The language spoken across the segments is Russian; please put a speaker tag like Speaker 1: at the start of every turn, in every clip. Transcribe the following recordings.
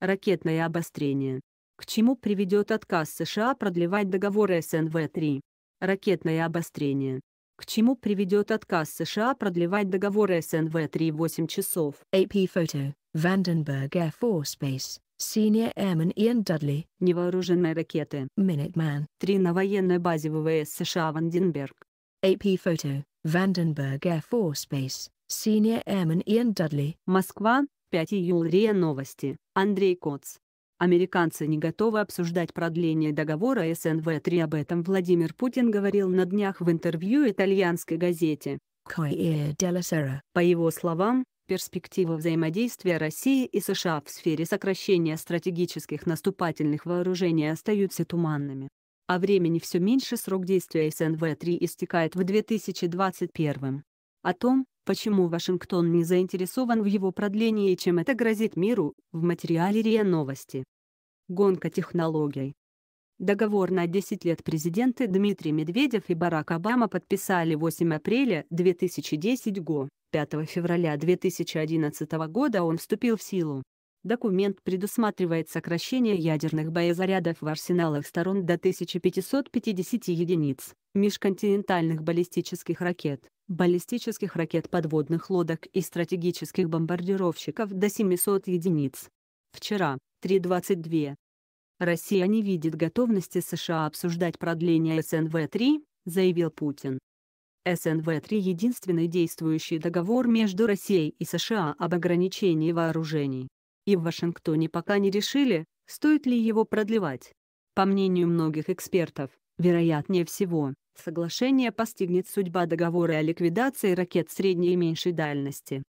Speaker 1: ракетное обострение. К чему приведет отказ США продлевать договор СНВ-3? Ракетное обострение. К чему приведет отказ США продлевать договор СНВ-3 8 часов? AP Photo, Vandenberg Air Force Base, Senior Airman Иэн Дадли. Невооруженные ракеты. Minuteman. Три на военной базе ВВС США Ванденберг. AP Photo, Vandenberg Air Force Base, Senior Airman Иэн Дадли. Москва, 5 июля РИА Новости, Андрей Коц. Американцы не готовы обсуждать продление договора СНВ-3 об этом Владимир Путин говорил на днях в интервью итальянской газете. По его словам, перспектива взаимодействия России и США в сфере сокращения стратегических наступательных вооружений остаются туманными. А времени все меньше срок действия СНВ-3 истекает в 2021. О том, почему Вашингтон не заинтересован в его продлении и чем это грозит миру, в материале РИА Новости. Гонка технологий. Договор на 10 лет президенты Дмитрий Медведев и Барак Обама подписали 8 апреля 2010 го. 5 февраля 2011 года он вступил в силу. Документ предусматривает сокращение ядерных боезарядов в арсеналах сторон до 1550 единиц, межконтинентальных баллистических ракет, баллистических ракет подводных лодок и стратегических бомбардировщиков до 700 единиц. Вчера, 3.22. Россия не видит готовности США обсуждать продление СНВ-3, заявил Путин. СНВ-3 – единственный действующий договор между Россией и США об ограничении вооружений. И в Вашингтоне пока не решили, стоит ли его продлевать. По мнению многих экспертов, вероятнее всего, соглашение постигнет судьба договора о ликвидации ракет средней и меньшей дальности.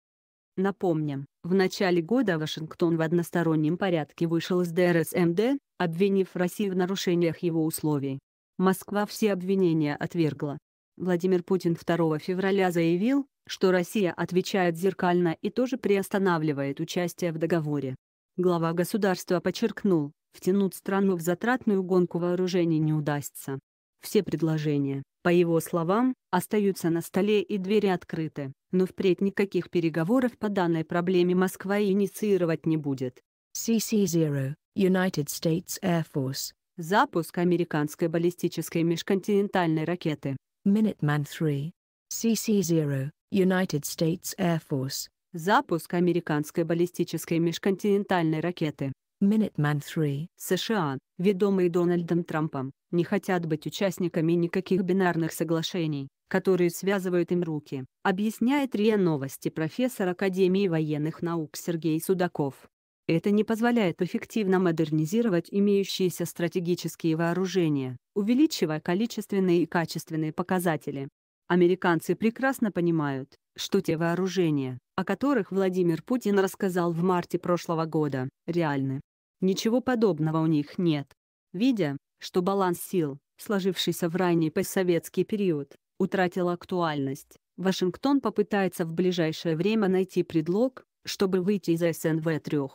Speaker 1: Напомним, в начале года Вашингтон в одностороннем порядке вышел из ДРСМД, обвинив Россию в нарушениях его условий. Москва все обвинения отвергла. Владимир Путин 2 февраля заявил, что Россия отвечает зеркально и тоже приостанавливает участие в договоре. Глава государства подчеркнул, втянуть страну в затратную гонку вооружений не удастся. Все предложения, по его словам, остаются на столе и двери открыты, но впредь никаких переговоров по данной проблеме Москва инициировать не будет. CC-0, United States Air Force. Запуск американской баллистической межконтинентальной ракеты Minuteman 3, CC-0, United States Air Force. Запуск американской баллистической межконтинентальной ракеты. Minuteman 3. США, ведомые Дональдом Трампом, не хотят быть участниками никаких бинарных соглашений, которые связывают им руки, объясняет РИА Новости профессор Академии военных наук Сергей Судаков. Это не позволяет эффективно модернизировать имеющиеся стратегические вооружения, увеличивая количественные и качественные показатели. Американцы прекрасно понимают, что те вооружения, о которых Владимир Путин рассказал в марте прошлого года, реальны. Ничего подобного у них нет. Видя, что баланс сил, сложившийся в ранний постсоветский период, утратил актуальность, Вашингтон попытается в ближайшее время найти предлог, чтобы выйти из СНВ-3.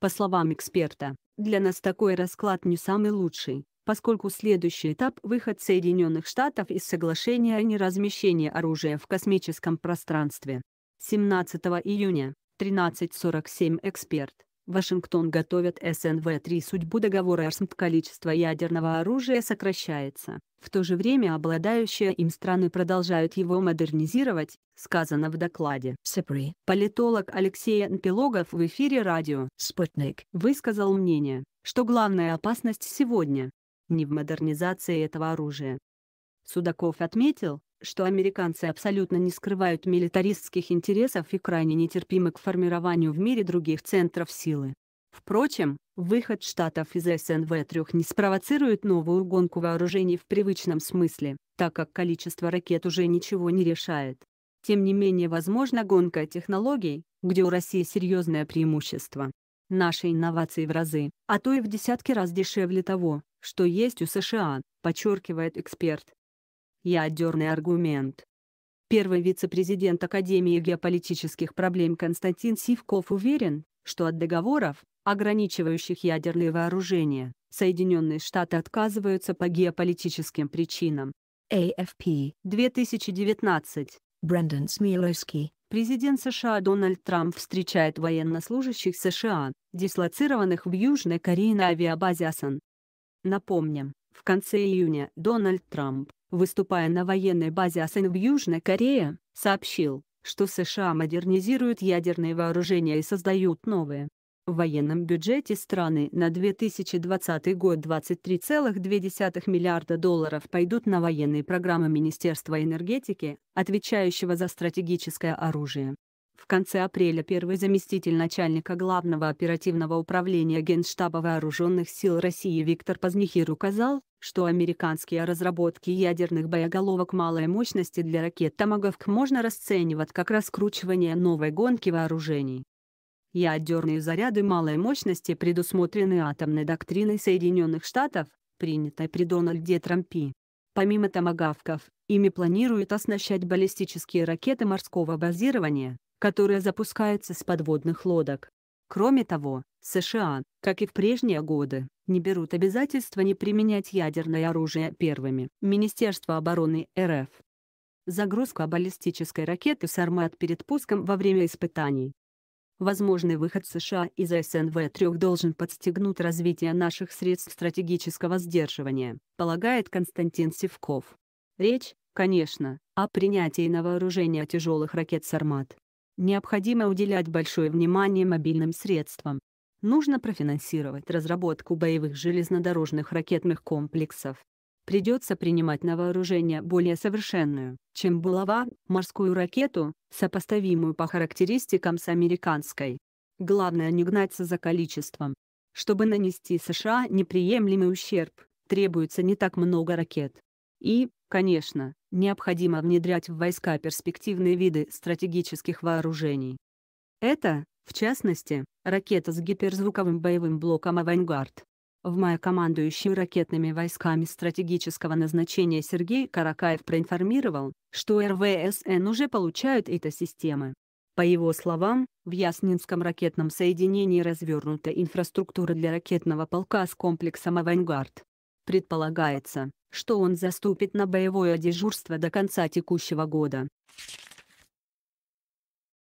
Speaker 1: По словам эксперта, для нас такой расклад не самый лучший, поскольку следующий этап – выход Соединенных Штатов из соглашения о неразмещении оружия в космическом пространстве. 17 июня, 13.47 эксперт. Вашингтон готовят СНВ-3 судьбу договора РСМТ количество ядерного оружия сокращается, в то же время обладающие им страны продолжают его модернизировать, сказано в докладе. Сепри. Политолог Алексей Анпилогов в эфире радио «Спутник» высказал мнение, что главная опасность сегодня не в модернизации этого оружия. Судаков отметил, что американцы абсолютно не скрывают милитаристских интересов и крайне нетерпимы к формированию в мире других центров силы. Впрочем, выход Штатов из СНВ-3 не спровоцирует новую гонку вооружений в привычном смысле, так как количество ракет уже ничего не решает. Тем не менее возможна гонка технологий, где у России серьезное преимущество. Наши инновации в разы, а то и в десятки раз дешевле того, что есть у США, подчеркивает эксперт ядерный аргумент. Первый вице-президент Академии геополитических проблем Константин Сивков уверен, что от договоров, ограничивающих ядерные вооружения, Соединенные Штаты отказываются по геополитическим причинам. AFP 2019. Брэндон Смиловский. Президент США Дональд Трамп встречает военнослужащих США, дислоцированных в Южной Корее на авиабазе Асан. Напомним, в конце июня Дональд Трамп выступая на военной базе Асен в Южной Корее, сообщил, что США модернизируют ядерные вооружения и создают новые. В военном бюджете страны на 2020 год 23,2 миллиарда долларов пойдут на военные программы Министерства энергетики, отвечающего за стратегическое оружие. В конце апреля первый заместитель начальника Главного оперативного управления Генштаба Вооруженных сил России Виктор Познихир указал, что американские разработки ядерных боеголовок малой мощности для ракет «Томагавк» можно расценивать как раскручивание новой гонки вооружений. Ядерные заряды малой мощности предусмотрены атомной доктриной Соединенных Штатов, принятой при Дональде Трампе. Помимо «Томагавков», ими планируют оснащать баллистические ракеты морского базирования, которые запускаются с подводных лодок. Кроме того, США, как и в прежние годы, не берут обязательства не применять ядерное оружие первыми. Министерство обороны РФ. Загрузка баллистической ракеты «Сармат» перед пуском во время испытаний. Возможный выход США из СНВ-3 должен подстегнуть развитие наших средств стратегического сдерживания, полагает Константин Севков. Речь, конечно, о принятии на вооружение тяжелых ракет «Сармат», Необходимо уделять большое внимание мобильным средствам. Нужно профинансировать разработку боевых железнодорожных ракетных комплексов. Придется принимать на вооружение более совершенную, чем булава, морскую ракету, сопоставимую по характеристикам с американской. Главное не гнаться за количеством. Чтобы нанести США неприемлемый ущерб, требуется не так много ракет. И, конечно, необходимо внедрять в войска перспективные виды стратегических вооружений. Это, в частности, ракета с гиперзвуковым боевым блоком «Авангард». В мае командующий ракетными войсками стратегического назначения Сергей Каракаев проинформировал, что РВСН уже получают это системы. По его словам, в Яснинском ракетном соединении развернута инфраструктура для ракетного полка с комплексом «Авангард». Предполагается, что он заступит на боевое дежурство до конца текущего года.